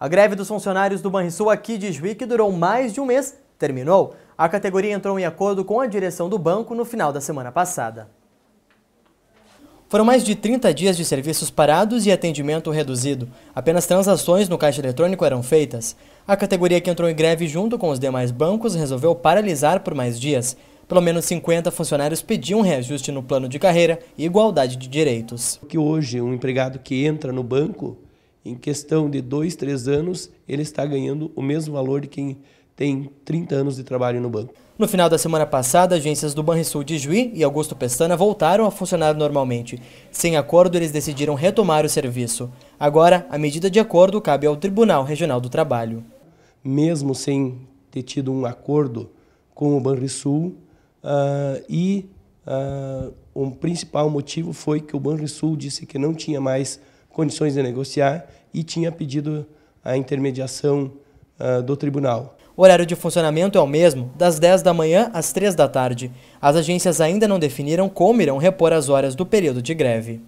A greve dos funcionários do Banrisul aqui de Juí, que durou mais de um mês, terminou. A categoria entrou em acordo com a direção do banco no final da semana passada. Foram mais de 30 dias de serviços parados e atendimento reduzido. Apenas transações no caixa eletrônico eram feitas. A categoria que entrou em greve junto com os demais bancos resolveu paralisar por mais dias. Pelo menos 50 funcionários pediam reajuste no plano de carreira e igualdade de direitos. Que hoje um empregado que entra no banco em questão de dois, três anos, ele está ganhando o mesmo valor de quem tem 30 anos de trabalho no banco. No final da semana passada, agências do Banrisul de Juí e Augusto Pestana voltaram a funcionar normalmente. Sem acordo, eles decidiram retomar o serviço. Agora, a medida de acordo cabe ao Tribunal Regional do Trabalho. Mesmo sem ter tido um acordo com o Banrisul, uh, e uh, ah, o um principal motivo foi que o Banrisul disse que não tinha mais condições de negociar e tinha pedido a intermediação uh, do tribunal. O horário de funcionamento é o mesmo, das 10 da manhã às 3 da tarde. As agências ainda não definiram como irão repor as horas do período de greve.